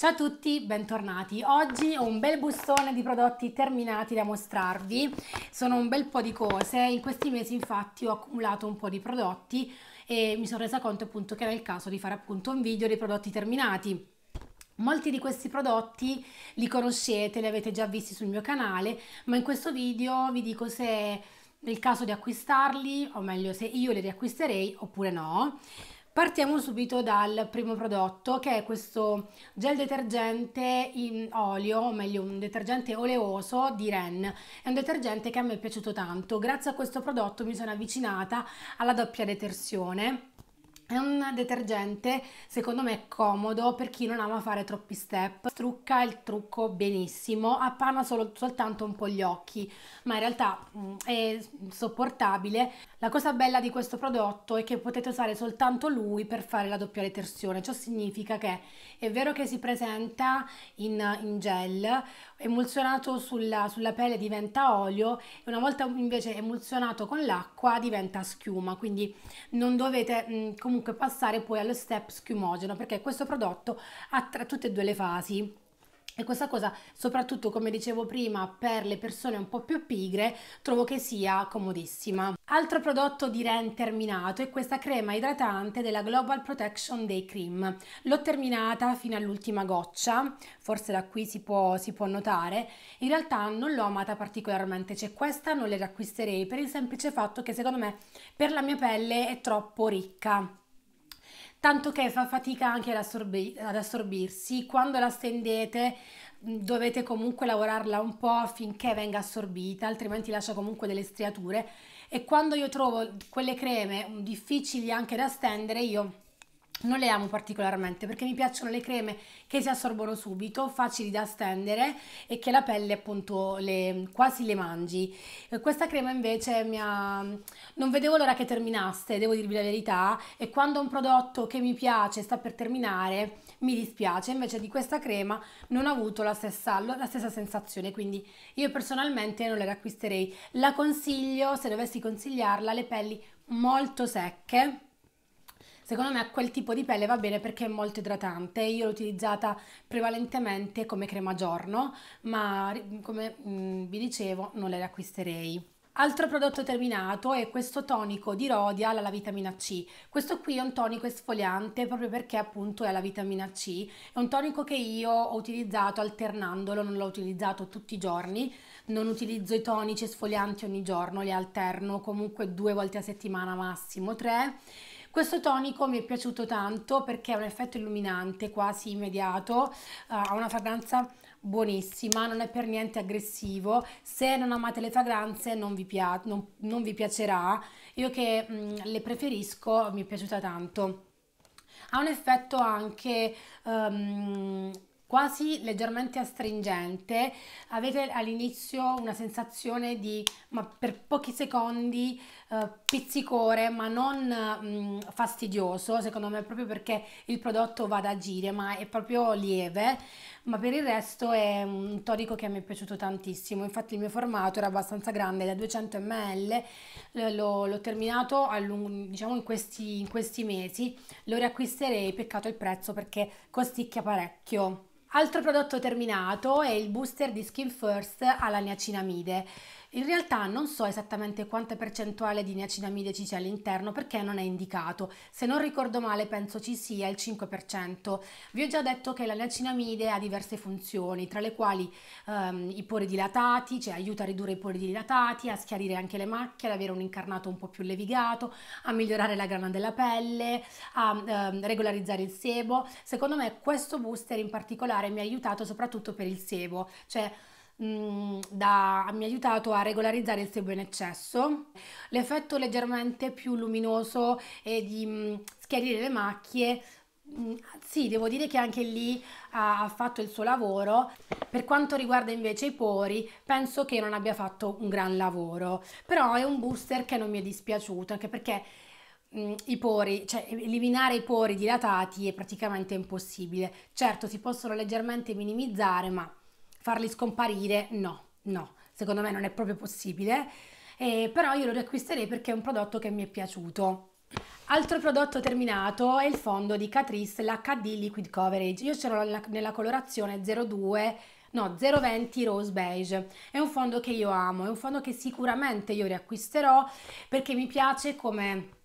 Ciao a tutti, bentornati. Oggi ho un bel bustone di prodotti terminati da mostrarvi. Sono un bel po' di cose. In questi mesi infatti ho accumulato un po' di prodotti e mi sono resa conto appunto che era il caso di fare appunto un video dei prodotti terminati. Molti di questi prodotti li conoscete, li avete già visti sul mio canale, ma in questo video vi dico se è il caso di acquistarli, o meglio se io li riacquisterei oppure no. Partiamo subito dal primo prodotto che è questo gel detergente in olio, o meglio un detergente oleoso di Ren. È un detergente che a me è piaciuto tanto. Grazie a questo prodotto mi sono avvicinata alla doppia detersione è un detergente secondo me comodo per chi non ama fare troppi step, strucca il trucco benissimo, appanna solo, soltanto un po' gli occhi, ma in realtà mh, mm, è sopportabile. La cosa bella di questo prodotto è che potete usare soltanto lui per fare la doppia detersione, ciò significa che è vero che si presenta in, in gel, emulsionato sulla, sulla pelle diventa olio e una volta invece emulsionato con l'acqua diventa schiuma, quindi non dovete mh, mm, comunque comunque passare poi allo step schiumogeno perché questo prodotto ha tra tutte e due le fasi e questa cosa, soprattutto come dicevo prima, per le persone un po' più pigre, trovo che sia comodissima. Altro prodotto di Ren terminato è questa crema idratante della Global Protection Day Cream. L'ho terminata fino all'ultima goccia, forse da qui si può, si può notare. In realtà non l'ho amata particolarmente, cioè questa non le riacquisterei per il semplice fatto che secondo me per la mia pelle è troppo ricca tanto che fa fatica anche ad, assorbi ad assorbirsi. Quando la stendete mm, dovete comunque lavorarla un po' affinché venga assorbita, altrimenti lascia comunque delle striature. E quando io trovo quelle creme difficili anche da stendere, io non le amo particolarmente perché mi piacciono le creme che si assorbono subito, facili da stendere e che la pelle appunto le, quasi le mangi. Eh, questa crema invece mi ha... non vedevo l'ora che terminasse, devo dirvi la verità, e quando un prodotto che mi piace sta per terminare mi dispiace, invece di questa crema non ho avuto la stessa, la stessa sensazione, quindi io personalmente non la riacquisterei. La consiglio, se dovessi consigliarla, alle pelli molto secche Secondo me quel tipo di pelle va bene perché è molto idratante. Io l'ho utilizzata prevalentemente come crema giorno, ma come mm, vi dicevo non le riacquisterei. Altro prodotto terminato è questo tonico di Rodia alla vitamina C. Questo qui è un tonico esfoliante proprio perché appunto è alla vitamina C. È un tonico che io ho utilizzato alternandolo, non l'ho utilizzato tutti i giorni. Non utilizzo i tonici esfolianti ogni giorno, li alterno comunque due volte a settimana massimo, tre questo tonico mi è piaciuto tanto perché ha un effetto illuminante quasi immediato, eh, ha una fragranza buonissima, non è per niente aggressivo, se non amate le fragranze non vi, pia non, non vi piacerà, io che mh, mm, le preferisco mi è piaciuta tanto. Ha un effetto anche... Um, quasi leggermente astringente, avete all'inizio una sensazione di, ma per pochi secondi, eh, pizzicore, ma non mh, mm, fastidioso, secondo me proprio perché il prodotto va ad agire, ma è proprio lieve, ma per il resto è un torico che mi è piaciuto tantissimo, infatti il mio formato era abbastanza grande, da 200 ml, l'ho, terminato diciamo in questi, in questi mesi, lo riacquisterei, peccato il prezzo perché costicchia parecchio. Altro prodotto terminato è il booster di Skin First alla niacinamide. In realtà non so esattamente quanta percentuale di niacinamide ci sia all'interno perché non è indicato. Se non ricordo male penso ci sia il 5%. Vi ho già detto che la niacinamide ha diverse funzioni, tra le quali ehm, i pori dilatati, cioè aiuta a ridurre i pori dilatati, a schiarire anche le macchie, ad avere un incarnato un po' più levigato, a migliorare la grana della pelle, a ehm, regolarizzare il sebo. Secondo me questo booster in particolare mi ha aiutato soprattutto per il sebo, cioè Mm, da, mi ha aiutato a regolarizzare il sebo in eccesso, l'effetto leggermente più luminoso e di mh, mm, schiarire le macchie. Mh, mm, sì, devo dire che anche lì ha, ha fatto il suo lavoro. Per quanto riguarda invece i pori, penso che non abbia fatto un gran lavoro, però è un booster che non mi è dispiaciuto, anche perché i pori, cioè eliminare i pori dilatati è praticamente impossibile. Certo, si possono leggermente minimizzare, ma farli scomparire, no, no, secondo me non è proprio possibile, eh, però io lo riacquisterei perché è un prodotto che mi è piaciuto. Altro prodotto terminato è il fondo di Catrice, l'HD Liquid Coverage. Io ce l'ho nella colorazione 02, no, 020 Rose Beige. È un fondo che io amo, è un fondo che sicuramente io riacquisterò perché mi piace come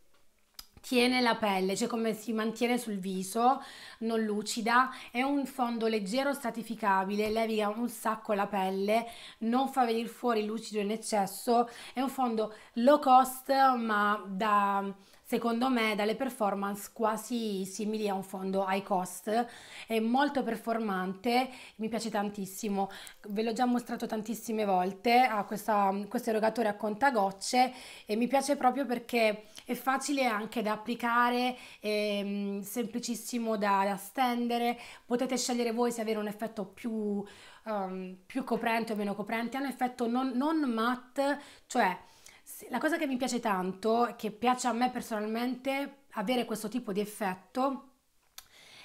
tiene la pelle, cioè come si mantiene sul viso, non lucida, è un fondo leggero stratificabile, leviga un sacco la pelle, non fa venire fuori lucido in eccesso, è un fondo low cost ma da secondo me dalle performance quasi simili a un fondo high cost è molto performante mi piace tantissimo ve l'ho già mostrato tantissime volte a questa, questo erogatore a contagocce e mi piace proprio perché è facile anche da applicare, è ehm, semplicissimo da, da stendere, potete scegliere voi se avere un effetto più, um, più coprente o meno coprente, ha un effetto non, non matte, cioè la cosa che mi piace tanto, che piace a me personalmente, avere questo tipo di effetto,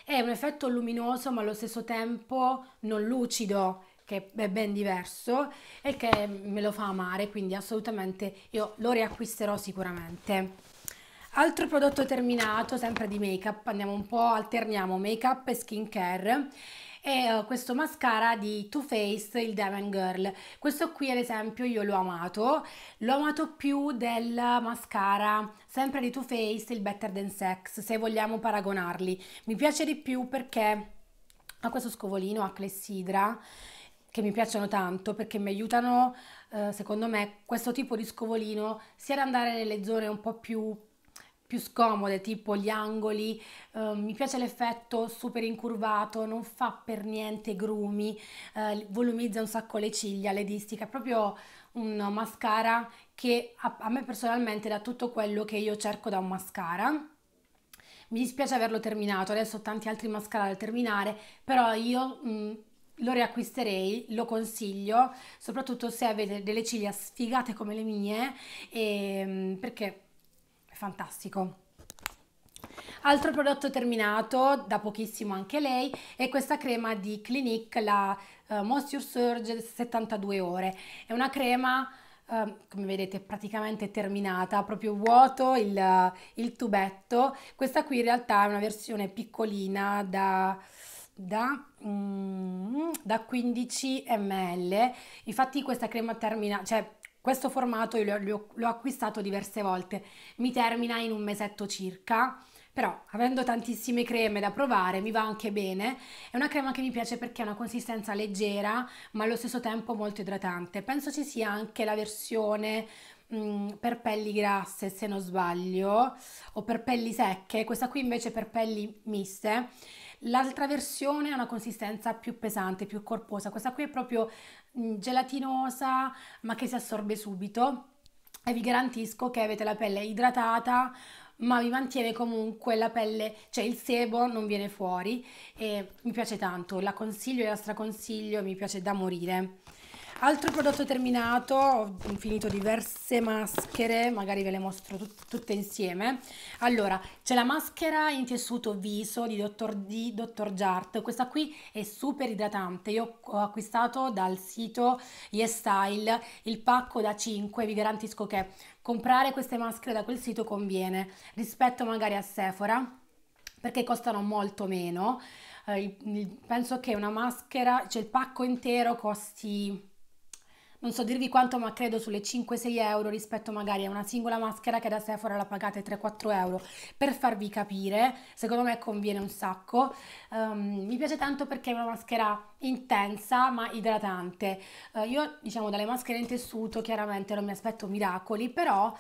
è un effetto luminoso ma allo stesso tempo non lucido, che è ben diverso e che me lo fa amare, quindi assolutamente io lo riacquisterò sicuramente. Altro prodotto terminato, sempre di make up, andiamo un po', alterniamo make up e skin care è eh, questo mascara di Too Faced, il Demon Girl. Questo qui ad esempio io l'ho amato, l'ho amato più del mascara sempre di Too Faced, il Better Than Sex, se vogliamo paragonarli. Mi piace di più perché ha questo scovolino a clessidra che mi piacciono tanto perché mi aiutano, eh, secondo me, questo tipo di scovolino sia ad andare nelle zone un po' più più scomode, tipo gli angoli, eh, mi piace l'effetto super incurvato, non fa per niente grumi, eh, volumizza un sacco le ciglia, le distica, è proprio un mascara che a, a me personalmente dà tutto quello che io cerco da un mascara. Mi dispiace averlo terminato, adesso ho tanti altri mascara da terminare, però io mh, mm, lo riacquisterei, lo consiglio, soprattutto se avete delle ciglia sfigate come le mie, e, ehm, perché fantastico. Altro prodotto terminato, da pochissimo anche lei, è questa crema di Clinique, la uh, Moisture Surge 72 ore. È una crema, uh, come vedete, praticamente terminata, proprio vuoto il, uh, il, tubetto. Questa qui in realtà è una versione piccolina da... Da, mm, da 15 ml infatti questa crema termina cioè questo formato io l'ho, acquistato diverse volte, mi termina in un mesetto circa, però avendo tantissime creme da provare mi va anche bene. È una crema che mi piace perché ha una consistenza leggera ma allo stesso tempo molto idratante. Penso ci sia anche la versione mh, mm, per pelli grasse se non sbaglio o per pelli secche, questa qui invece per pelli miste L'altra versione ha una consistenza più pesante, più corposa. Questa qui è proprio mm, gelatinosa, ma che si assorbe subito e vi garantisco che avete la pelle idratata, ma vi mantiene comunque la pelle, cioè il sebo non viene fuori e mi piace tanto, la consiglio e la straconsiglio, mi piace da morire. Altro prodotto terminato, ho finito diverse maschere, magari ve le mostro tut tutte insieme. Allora, c'è la maschera in tessuto viso di Dr. D, Dr. Jart, questa qui è super idratante, io ho acquistato dal sito YesStyle il pacco da 5, vi garantisco che comprare queste maschere da quel sito conviene rispetto magari a Sephora perché costano molto meno. Eh, penso che una maschera, cioè il pacco intero costi non so dirvi quanto, ma credo sulle 5-6 euro rispetto magari a una singola maschera che da Sephora la pagate 3-4 euro. Per farvi capire, secondo me conviene un sacco. Um, mi piace tanto perché è una maschera intensa ma idratante. Uh, io, diciamo, dalle maschere in tessuto chiaramente non mi aspetto miracoli, però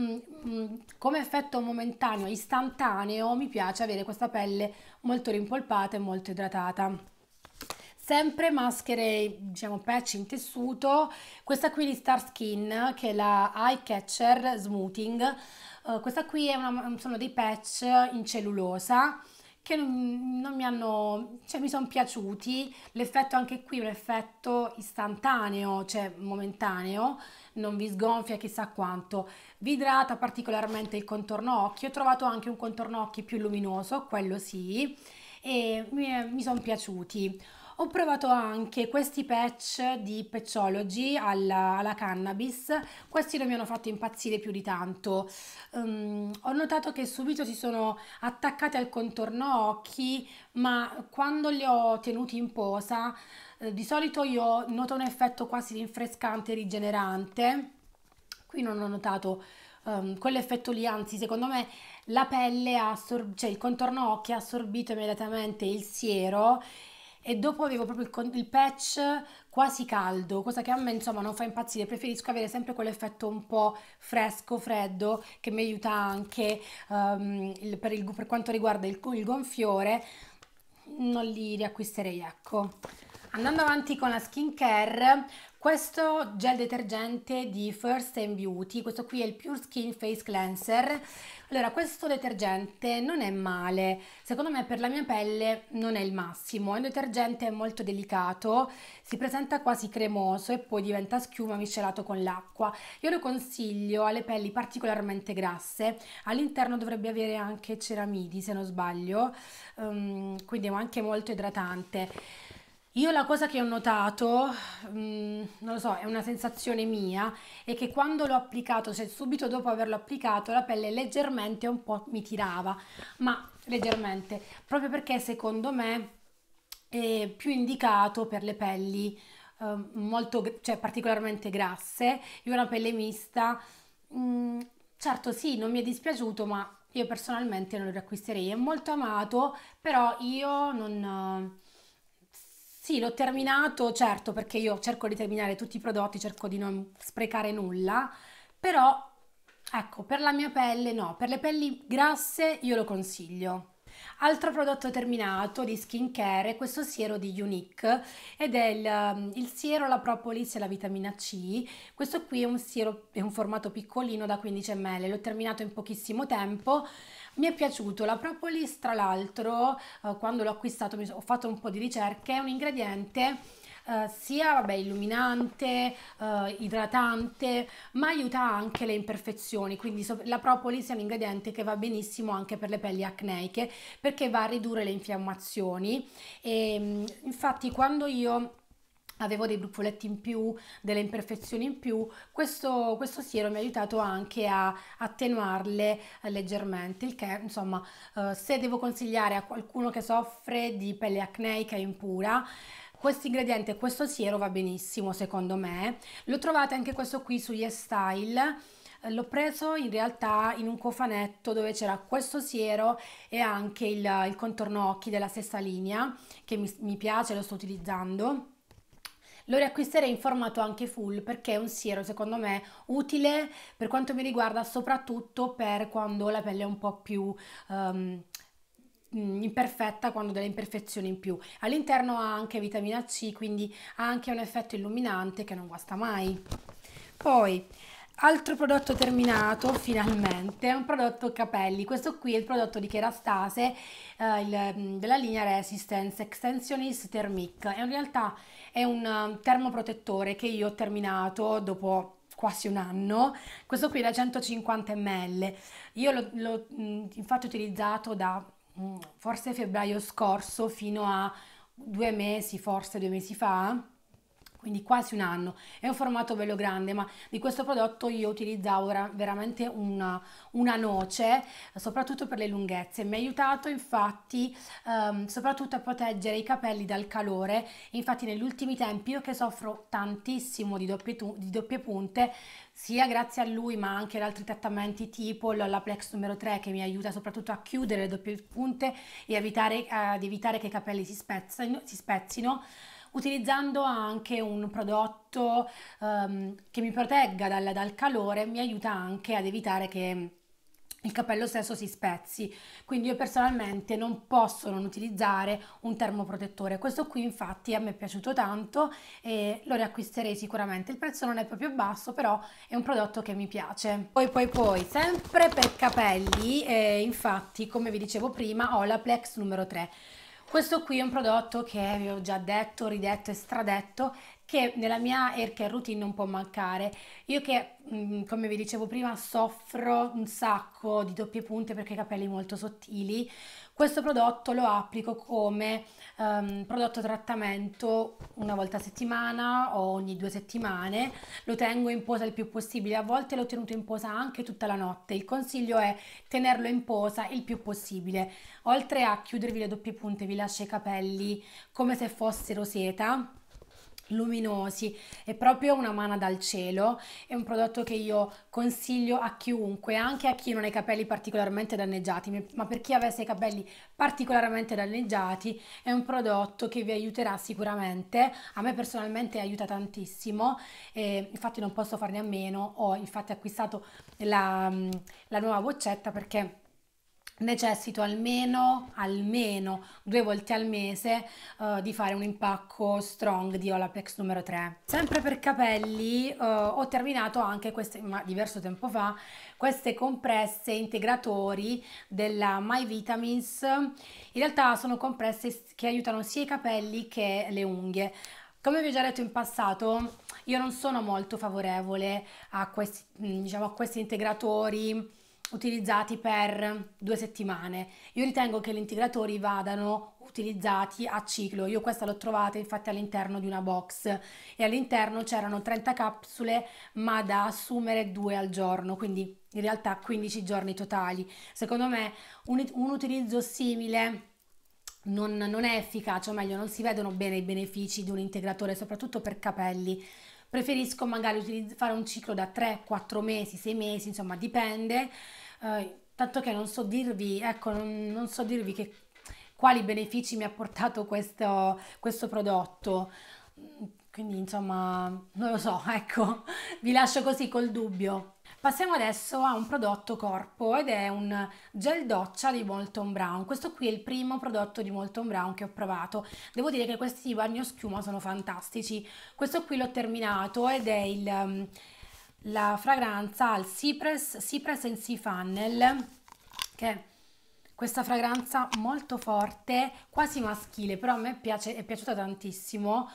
mm, mm, come effetto momentaneo, istantaneo, mi piace avere questa pelle molto rimpolpata e molto idratata sempre maschere, diciamo patch in tessuto, questa qui di Star Skin che è la Eye Catcher Smoothing, uh, questa qui una, sono dei patch in cellulosa che non, non mi hanno, cioè mi sono piaciuti, l'effetto anche qui è un effetto istantaneo, cioè momentaneo, non vi sgonfia chissà quanto, vi idrata particolarmente il contorno occhi, ho trovato anche un contorno occhi più luminoso, quello sì, e mi, mi sono piaciuti. Ho provato anche questi patch di Pecciology alla, alla cannabis, questi non mi hanno fatto impazzire più di tanto. Um, ho notato che subito si sono attaccati al contorno occhi, ma quando li ho tenuti in posa, eh, di solito io noto un effetto quasi rinfrescante, rigenerante. Qui non ho notato um, quell'effetto lì, anzi secondo me la pelle ha assorbito, cioè il contorno occhi ha assorbito immediatamente il siero e dopo avevo proprio il, il, patch quasi caldo, cosa che a me insomma non fa impazzire, preferisco avere sempre quell'effetto un po' fresco, freddo, che mi aiuta anche um, il, per, il, per, quanto riguarda il, il gonfiore, non li riacquisterei ecco. Andando avanti con la skincare, questo gel detergente di First Beauty, questo qui è il Pure Skin Face Cleanser. Allora, questo detergente non è male, secondo me per la mia pelle non è il massimo, è un detergente molto delicato, si presenta quasi cremoso e poi diventa schiuma miscelato con l'acqua. Io lo consiglio alle pelli particolarmente grasse, all'interno dovrebbe avere anche ceramidi se non sbaglio, um, quindi è anche molto idratante. Io la cosa che ho notato, mh, mm, non lo so, è una sensazione mia, è che quando l'ho applicato, cioè subito dopo averlo applicato, la pelle leggermente un po' mi tirava, ma leggermente, proprio perché secondo me è più indicato per le pelli eh, molto, cioè particolarmente grasse, io ho una pelle mista, mh, mm, certo sì, non mi è dispiaciuto, ma io personalmente non lo riacquisterei, è molto amato, però io non sì, l'ho terminato, certo, perché io cerco di terminare tutti i prodotti, cerco di non sprecare nulla, però ecco, per la mia pelle no, per le pelli grasse io lo consiglio. Altro prodotto terminato di skincare è questo siero di Unique ed è il, um, il siero la propolis e la vitamina C. Questo qui è un siero, è un formato piccolino da 15 ml, l'ho terminato in pochissimo tempo mi è piaciuto la propolis tra l'altro eh, quando l'ho acquistato ho fatto un po' di ricerche è un ingrediente eh, sia vabbè, illuminante, uh, idratante, ma aiuta anche le imperfezioni, quindi so la propolis è un ingrediente che va benissimo anche per le pelli acneiche perché va a ridurre le infiammazioni e ehm, infatti quando io avevo dei bruffoletti in più, delle imperfezioni in più, questo, questo siero mi ha aiutato anche a attenuarle leggermente, il che insomma eh, se devo consigliare a qualcuno che soffre di pelle acneica impura, questo ingrediente, questo siero va benissimo secondo me, lo trovate anche questo qui su YesStyle, l'ho preso in realtà in un cofanetto dove c'era questo siero e anche il, il, contorno occhi della stessa linea che mi, mi piace, lo sto utilizzando lo riacquisterei in formato anche full perché è un siero secondo me utile per quanto mi riguarda soprattutto per quando la pelle è un po' più... Um, imperfetta quando delle imperfezioni in più all'interno ha anche vitamina C quindi ha anche un effetto illuminante che non guasta mai poi Altro prodotto terminato, finalmente, è un prodotto capelli. Questo qui è il prodotto di Kerastase eh, il, mm, della linea Resistance Extensionist Thermic. E in realtà è un mm, termoprotettore che io ho terminato dopo quasi un anno, questo qui è da 150 ml, io l'ho mm, infatti utilizzato da forse febbraio scorso fino a due mesi, forse due mesi fa, quindi quasi un anno. È un formato bello grande, ma di questo prodotto io utilizzavo veramente una, una noce, soprattutto per le lunghezze. Mi ha aiutato infatti ehm, soprattutto a proteggere i capelli dal calore. Infatti negli ultimi tempi io che soffro tantissimo di doppie, di doppie punte, sia grazie a lui ma anche ad altri trattamenti tipo la Plex numero 3 che mi aiuta soprattutto a chiudere le doppie punte e evitare, eh, ad evitare che i capelli si spezzino, si spezzino utilizzando anche un prodotto um, che mi protegga dal, dal calore, mi aiuta anche ad evitare che il capello stesso si spezzi quindi io personalmente non posso non utilizzare un termoprotettore questo qui infatti a me è piaciuto tanto e lo riacquisterei sicuramente il prezzo non è proprio basso però è un prodotto che mi piace poi poi poi sempre per capelli eh, infatti come vi dicevo prima ho la Plex numero 3 questo qui è un prodotto che vi ho già detto, ridetto e stradetto che nella mia hair care routine non può mancare. Io che, mm, come vi dicevo prima, soffro un sacco di doppie punte perché ho i capelli molto sottili, questo prodotto lo applico come um, prodotto trattamento una volta a settimana o ogni due settimane, lo tengo in posa il più possibile, a volte l'ho tenuto in posa anche tutta la notte, il consiglio è tenerlo in posa il più possibile, oltre a chiudervi le doppie punte vi lascio i capelli come se fossero seta luminosi, è proprio una mana dal cielo, è un prodotto che io consiglio a chiunque, anche a chi non ha i capelli particolarmente danneggiati, ma per chi avesse i capelli particolarmente danneggiati è un prodotto che vi aiuterà sicuramente, a me personalmente aiuta tantissimo, eh, infatti non posso farne a meno, ho infatti acquistato la, mm, la nuova boccetta perché necessito almeno, almeno due volte al mese uh, di fare un impacco strong di Olaplex numero 3. Sempre per capelli uh, ho terminato anche queste, ma diverso tempo fa, queste compresse integratori della My Vitamins. In realtà sono compresse che aiutano sia i capelli che le unghie. Come vi ho già detto in passato, io non sono molto favorevole a questi, mm, diciamo, a questi integratori utilizzati per due settimane. Io ritengo che gli integratori vadano utilizzati a ciclo. Io questa l'ho trovata infatti all'interno di una box e all'interno c'erano 30 capsule ma da assumere due al giorno, quindi in realtà 15 giorni totali. Secondo me un, un utilizzo simile non, non, è efficace, o meglio non si vedono bene i benefici di un integratore, soprattutto per capelli preferisco magari fare un ciclo da 3, 4 mesi, 6 mesi, insomma dipende, eh, tanto che non so dirvi, ecco, non, non so dirvi che, quali benefici mi ha portato questo, questo prodotto quindi insomma non lo so ecco vi lascio così col dubbio Passiamo adesso a un prodotto corpo ed è un gel doccia di Molton Brown. Questo qui è il primo prodotto di Molton Brown che ho provato. Devo dire che questi bagno schiuma sono fantastici. Questo qui l'ho terminato ed è il, um, la fragranza al Cypress, Cypress and Sea Funnel che è questa fragranza molto forte, quasi maschile, però a me piace, è piaciuta tantissimo.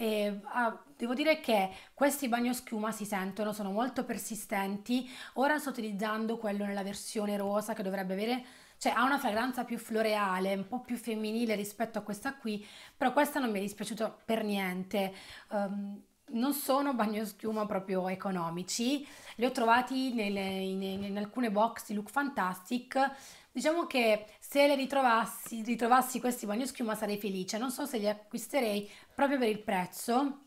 E, ah, devo dire che questi bagnoschiuma si sentono, sono molto persistenti. Ora sto utilizzando quello nella versione rosa che dovrebbe avere cioè ha una fragranza più floreale, un po' più femminile rispetto a questa qui, però questa non mi è dispiaciuta per niente. Um, non sono bagnoschiuma proprio economici, li ho trovati nelle, in, in, alcune box di Look Fantastic. Diciamo che se le ritrovassi, ritrovassi questi bagnoschiuma sarei felice, non so se li acquisterei proprio per il prezzo,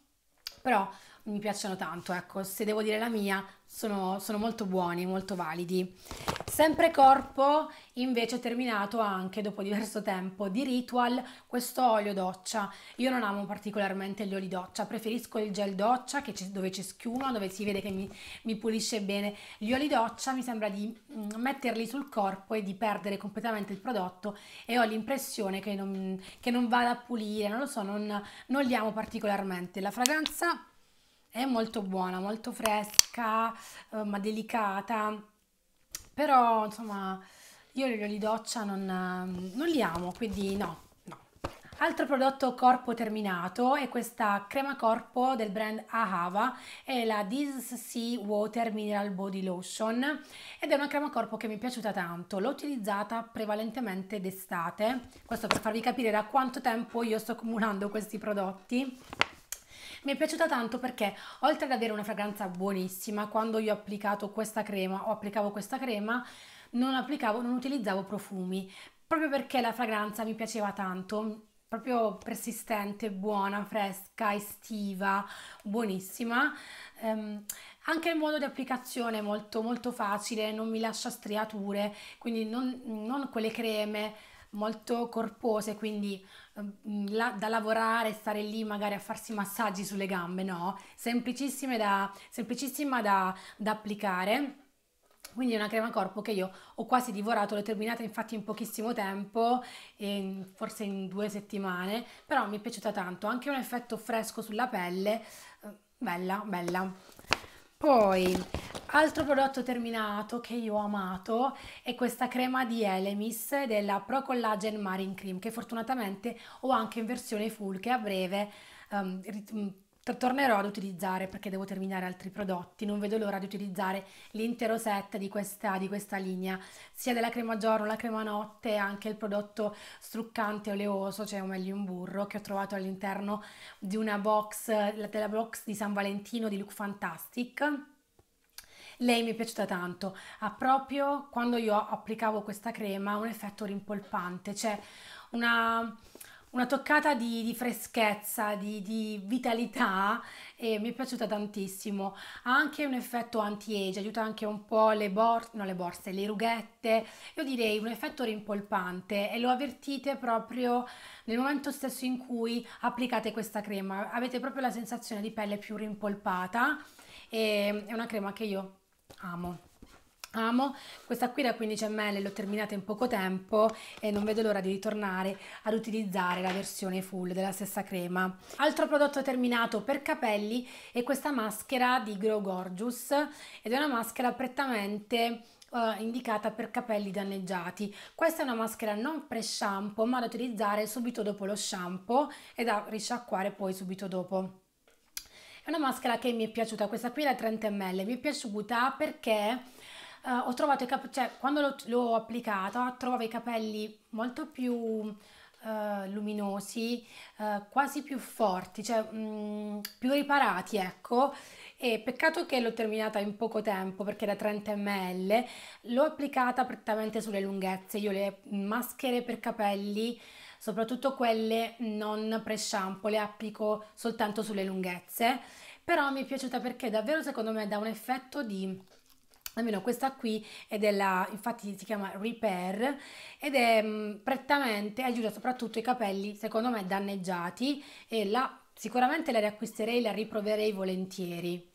però mi piacciono tanto, ecco, se devo dire la mia, sono, sono molto buoni, molto validi. Sempre corpo, invece terminato anche dopo diverso tempo di Ritual questo olio doccia. Io non amo particolarmente gli oli doccia, preferisco il gel doccia ci, dove c'è schiuma, dove si vede che mi, mi, pulisce bene. Gli oli doccia mi sembra di mm, metterli sul corpo e di perdere completamente il prodotto e ho l'impressione che non, che non vada a pulire, non lo so, non, non li amo particolarmente. La fragranza è molto buona, molto fresca, eh, ma delicata, però insomma io gli oli doccia non, ehm, non li amo, quindi no, Altro prodotto corpo terminato è questa crema corpo del brand Ahava, è la This Sea Water Mineral Body Lotion ed è una crema corpo che mi è piaciuta tanto, l'ho utilizzata prevalentemente d'estate, questo per farvi capire da quanto tempo io sto accumulando questi prodotti. Mi è piaciuta tanto perché oltre ad avere una fragranza buonissima, quando io ho applicato questa crema o applicavo questa crema, non applicavo, non utilizzavo profumi, proprio perché la fragranza mi piaceva tanto, proprio persistente, buona, fresca, estiva, buonissima. Um, anche il modo di applicazione è molto, molto facile, non mi lascia striature, quindi non, non quelle creme molto corpose, quindi Ehm, la, da lavorare, stare lì magari a farsi massaggi sulle gambe, no, semplicissime da, semplicissima da, da applicare. Quindi è una crema corpo che io ho quasi divorato, l'ho terminata infatti in pochissimo tempo, in, forse in due settimane, però mi è piaciuta tanto, anche un effetto fresco sulla pelle, eh, bella, bella. Poi, altro prodotto terminato che io ho amato è questa crema di Elemis della Pro Collagen Marine Cream che fortunatamente ho anche in versione full che a breve um, tornerò ad utilizzare perché devo terminare altri prodotti, non vedo l'ora di utilizzare l'intero set di questa, di questa linea, sia della crema giorno, la crema notte, anche il prodotto struccante oleoso, cioè o meglio un burro, che ho trovato all'interno di una box, della box di San Valentino di Look Fantastic. Lei mi è piaciuta tanto, ha proprio quando io applicavo questa crema un effetto rimpolpante, cioè una una toccata di, di freschezza, di, di, vitalità e mi è piaciuta tantissimo. Ha anche un effetto anti-age, aiuta anche un po' le borse, no le borse, le rughette, io direi un effetto rimpolpante e lo avvertite proprio nel momento stesso in cui applicate questa crema, avete proprio la sensazione di pelle più rimpolpata e è una crema che io amo. Amo questa qui da 15 ml, l'ho terminata in poco tempo e non vedo l'ora di ritornare ad utilizzare la versione full della stessa crema. Altro prodotto terminato per capelli è questa maschera di Grow Gorgeous ed è una maschera prettamente Uh, indicata per capelli danneggiati. Questa è una maschera non pre-shampoo ma da utilizzare subito dopo lo shampoo e da risciacquare poi subito dopo. È una maschera che mi è piaciuta, questa qui è da 30 ml, mi è piaciuta perché eh, ho trovato i capelli, cioè quando l'ho, l'ho applicata trovavo i capelli molto più eh, luminosi, eh, quasi più forti, cioè mh, mm, più riparati, ecco. E peccato che l'ho terminata in poco tempo perché era 30 ml, l'ho applicata prettamente sulle lunghezze, io le maschere per capelli soprattutto quelle non pre-shampoo, le applico soltanto sulle lunghezze, però mi è piaciuta perché davvero secondo me dà un effetto di almeno questa qui è della infatti si chiama repair ed è mh, mm, prettamente aiuta soprattutto i capelli secondo me danneggiati e la sicuramente la riacquisterei la riproverei volentieri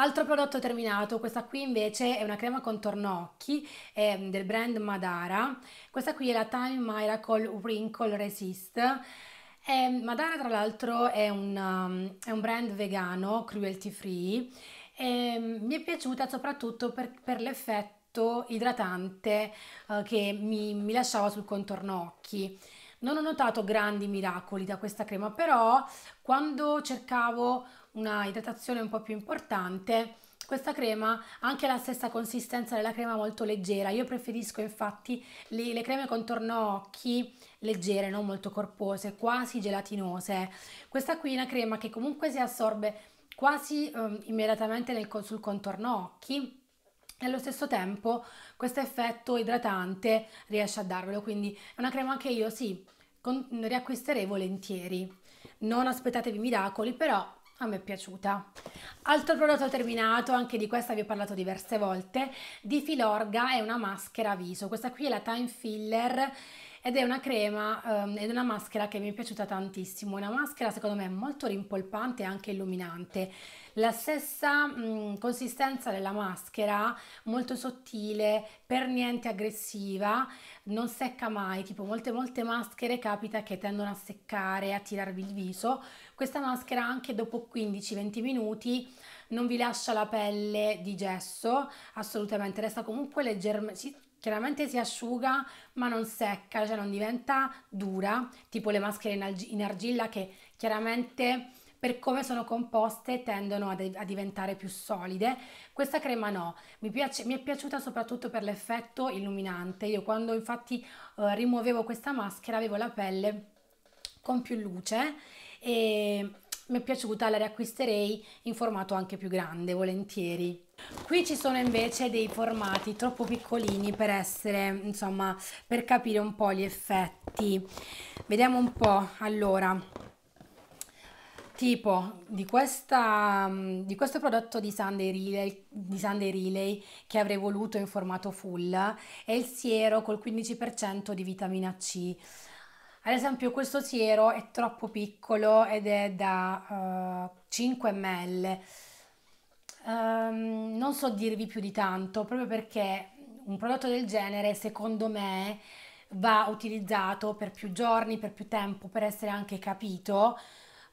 Altro prodotto terminato, questa qui invece è una crema contorno occhi eh, del brand Madara. Questa qui è la Time Miracle Wrinkle Resist. Eh, Madara tra l'altro è, um, è, un brand vegano, cruelty free, e ehm, mi è piaciuta soprattutto per, per l'effetto idratante eh, che mi, mi lasciava sul contorno occhi. Non ho notato grandi miracoli da questa crema, però quando cercavo una idratazione un po' più importante, questa crema ha anche la stessa consistenza della crema molto leggera. Io preferisco infatti le, le creme contorno occhi leggere, non molto corpose, quasi gelatinose. Questa qui è una crema che comunque si assorbe quasi um, immediatamente nel, sul contorno occhi e allo stesso tempo questo effetto idratante riesce a darvelo, quindi è una crema che io sì, con, riacquisterei volentieri. Non aspettatevi miracoli, però a me è piaciuta. Altro prodotto terminato, anche di questa vi ho parlato diverse volte, di Filorga è una maschera viso. Questa qui è la Time Filler ed è una crema um, ed una maschera che mi è piaciuta tantissimo. Una maschera secondo me molto rimpolpante e anche illuminante. La stessa mh, consistenza della maschera, molto sottile, per niente aggressiva, non secca mai. Tipo molte molte maschere capita che tendono a seccare, a tirarvi il viso questa maschera anche dopo 15-20 minuti non vi lascia la pelle di gesso, assolutamente, resta comunque leggermente, chiaramente si asciuga ma non secca, cioè non diventa dura, tipo le maschere in, argilla che chiaramente per come sono composte tendono a, diventare più solide. Questa crema no, mi, piace, mi è piaciuta soprattutto per l'effetto illuminante. Io quando infatti eh, rimuovevo questa maschera avevo la pelle con più luce e mi è piaciuta, la riacquisterei in formato anche più grande, volentieri. Qui ci sono invece dei formati troppo piccolini per essere, insomma, per capire un po' gli effetti. Vediamo un po', allora, tipo di, questa, di questo prodotto di Sunday, Relay, di Sunday Relay che avrei voluto in formato full è il siero col 15% di vitamina C ad esempio questo siero è troppo piccolo ed è da uh, eh, 5 ml. Um, non so dirvi più di tanto, proprio perché un prodotto del genere, secondo me, va utilizzato per più giorni, per più tempo, per essere anche capito,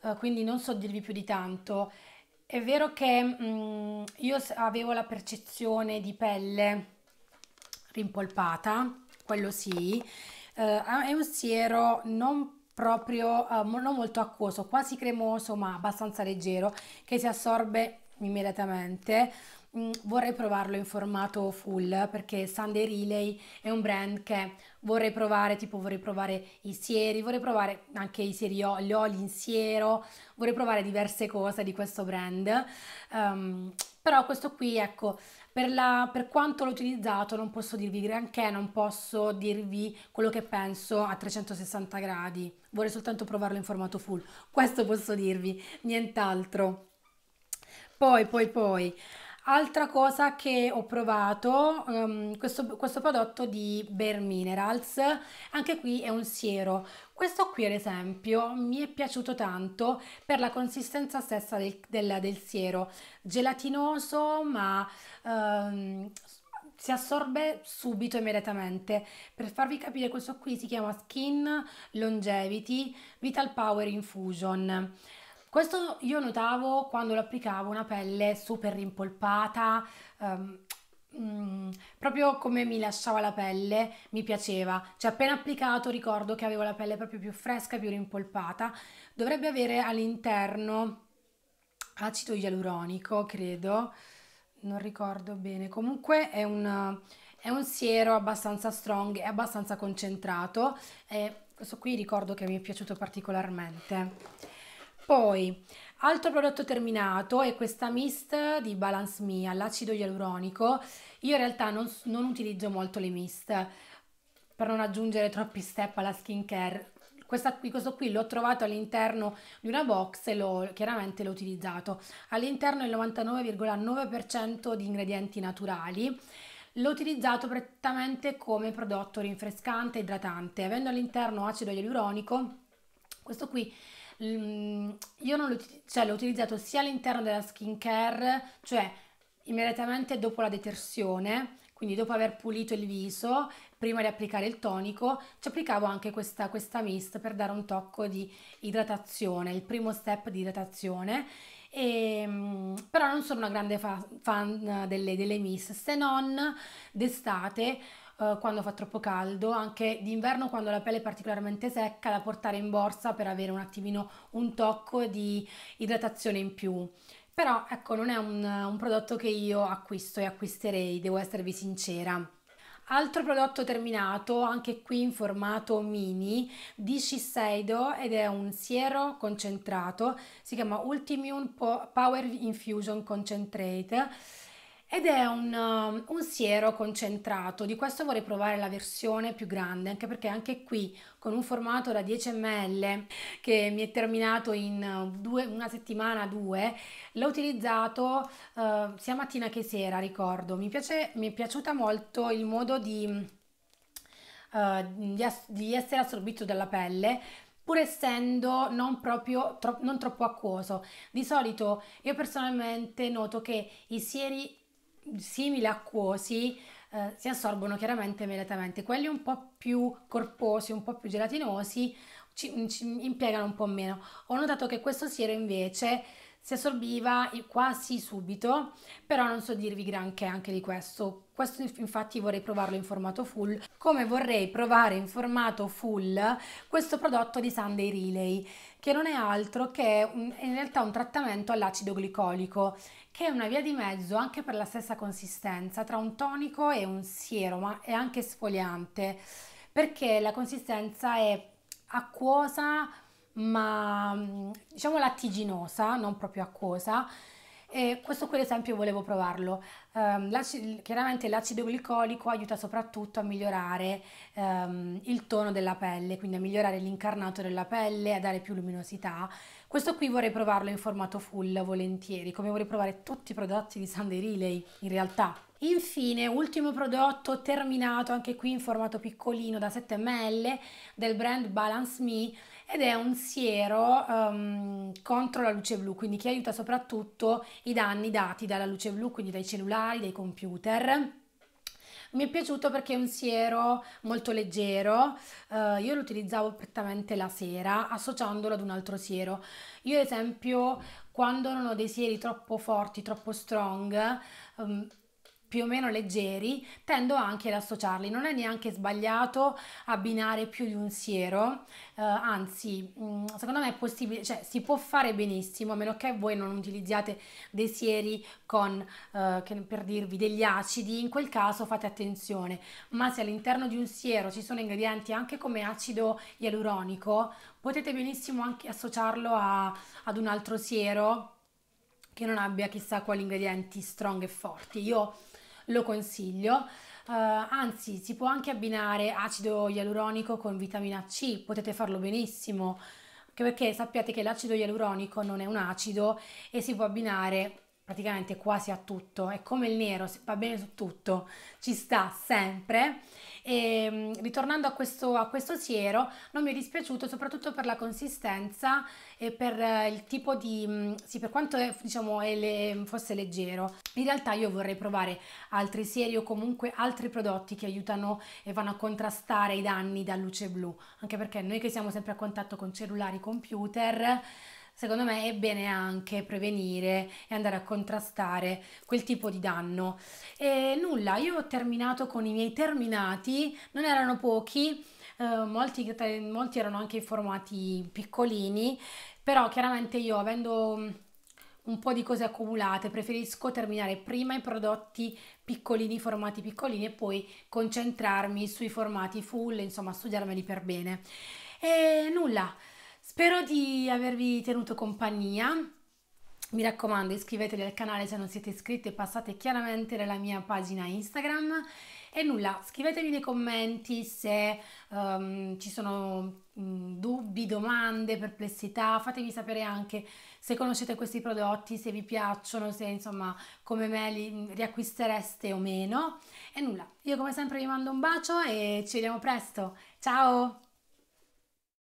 uh, quindi non so dirvi più di tanto. È vero che um, io avevo la percezione di pelle rimpolpata, quello sì, eh, è un siero non proprio eh, non molto acquoso, quasi cremoso ma abbastanza leggero che si assorbe immediatamente mm, vorrei provarlo in formato full perché Sunday Relay è un brand che vorrei provare, tipo vorrei provare i sieri, vorrei provare anche i sieri, gli oli in siero, vorrei provare diverse cose di questo brand. Um, però questo qui, ecco, per, la, per quanto l'ho utilizzato non posso dirvi granché, non posso dirvi quello che penso a 360 gradi, vorrei soltanto provarlo in formato full, questo posso dirvi, nient'altro. Poi, poi, poi, Altra cosa che ho provato, um, questo, questo, prodotto di Bare Minerals, anche qui è un siero. Questo qui ad esempio mi è piaciuto tanto per la consistenza stessa del, del, del siero, gelatinoso ma um, si assorbe subito immediatamente. Per farvi capire questo qui si chiama Skin Longevity Vital Power Infusion. Questo io notavo quando lo applicavo una pelle super rimpolpata, um, Mm, proprio come mi lasciava la pelle mi piaceva cioè appena applicato ricordo che avevo la pelle proprio più fresca più rimpolpata dovrebbe avere all'interno acido ialuronico credo non ricordo bene comunque è un, è un siero abbastanza strong e abbastanza concentrato e questo qui ricordo che mi è piaciuto particolarmente poi, altro prodotto terminato è questa mist di Balance Me all'acido ialuronico. Io in realtà non, non utilizzo molto le mist per non aggiungere troppi step alla skincare. Questa, questo qui l'ho trovato all'interno di una box e l'ho, chiaramente l'ho utilizzato. All'interno è il 99,9% di ingredienti naturali. L'ho utilizzato prettamente come prodotto rinfrescante e idratante, avendo all'interno acido ialuronico. Questo qui Ehm, io non l'ho, cioè, l'ho utilizzato sia all'interno della skincare, cioè immediatamente dopo la detersione, quindi dopo aver pulito il viso, prima di applicare il tonico, ci applicavo anche questa, questa mist per dare un tocco di idratazione, il primo step di idratazione. E, ehm, però non sono una grande fa fan delle, delle mist, se non d'estate eh, quando fa troppo caldo, anche d'inverno quando la pelle è particolarmente secca da portare in borsa per avere un attimino un tocco di idratazione in più. Però ecco, non è un, un prodotto che io acquisto e acquisterei, devo esservi sincera. Altro prodotto terminato, anche qui in formato mini, di Shiseido ed è un siero concentrato, si chiama Ultimune Power Infusion Concentrate ed è un, um, un, siero concentrato, di questo vorrei provare la versione più grande, anche perché anche qui con un formato da 10 ml che mi è terminato in due, una settimana, due, l'ho utilizzato uh, sia mattina che sera, ricordo, mi, piace, mi è piaciuta molto il modo di, uh, di, di essere assorbito dalla pelle, pur essendo non proprio tro non troppo acquoso. Di solito io personalmente noto che i sieri simili acquosi eh, si assorbono chiaramente immediatamente. Quelli un po' più corposi, un po' più gelatinosi, ci, ci impiegano un po' meno. Ho notato che questo siero invece si assorbiva quasi subito, però non so dirvi granché anche di questo. Questo infatti vorrei provarlo in formato full, come vorrei provare in formato full questo prodotto di Sunday Relay, che non è altro che un, in realtà un trattamento all'acido glicolico che è una via di mezzo anche per la stessa consistenza tra un tonico e un siero, ma è anche sfoliante, perché la consistenza è acquosa ma mm, diciamo lattiginosa, non proprio acquosa, e questo qui ad esempio volevo provarlo. Um, chiaramente l'acido glicolico aiuta soprattutto a migliorare um, il tono della pelle, quindi a migliorare l'incarnato della pelle, a dare più luminosità. Questo qui vorrei provarlo in formato full volentieri, come vorrei provare tutti i prodotti di Sunday Relay in realtà. Infine, ultimo prodotto terminato anche qui in formato piccolino da 7 ml del brand Balance Me ed è un siero um, contro la luce blu, quindi che aiuta soprattutto i danni dati dalla luce blu, quindi dai cellulari, dai computer mi è piaciuto perché è un siero molto leggero, uh, io lo utilizzavo prettamente la sera associandolo ad un altro siero. Io ad esempio quando non ho dei sieri troppo forti, troppo strong, um, più o meno leggeri, tendo anche ad associarli. Non è neanche sbagliato abbinare più di un siero, eh, anzi, mm, secondo me è possibile, cioè si può fare benissimo, a meno che voi non utilizziate dei sieri con, eh, che, per dirvi, degli acidi, in quel caso fate attenzione, ma se all'interno di un siero ci sono ingredienti anche come acido ialuronico, potete benissimo anche associarlo a, ad un altro siero che non abbia chissà quali ingredienti strong e forti. Io lo consiglio. Uh, anzi, si può anche abbinare acido ialuronico con vitamina C, potete farlo benissimo, anche perché sappiate che l'acido ialuronico non è un acido e si può abbinare praticamente quasi a tutto, è come il nero, va bene su tutto, ci sta sempre e, ehm, ritornando a questo, a questo siero, non mi è dispiaciuto soprattutto per la consistenza e per eh, il tipo di... Mm, sì, per quanto è, diciamo, è le, fosse leggero. In realtà io vorrei provare altri sieri o comunque altri prodotti che aiutano e vanno a contrastare i danni da luce blu, anche perché noi che siamo sempre a contatto con cellulari, computer secondo me è bene anche prevenire e andare a contrastare quel tipo di danno. E nulla, io ho terminato con i miei terminati, non erano pochi, eh, molti, molti erano anche formati piccolini, però chiaramente io avendo mm, un po' di cose accumulate, preferisco terminare prima i prodotti piccolini, formati piccolini e poi concentrarmi sui formati full, insomma studiarmeli per bene. E nulla, Spero di avervi tenuto compagnia. Mi raccomando, iscrivetevi al canale se non siete iscritti e passate chiaramente nella mia pagina Instagram. E nulla, scrivetemi nei commenti se um, ci sono dubbi, domande, perplessità, fatemi sapere anche se conoscete questi prodotti, se vi piacciono, se insomma come me li riacquistereste o meno. E nulla, io come sempre vi mando un bacio e ci vediamo presto. Ciao!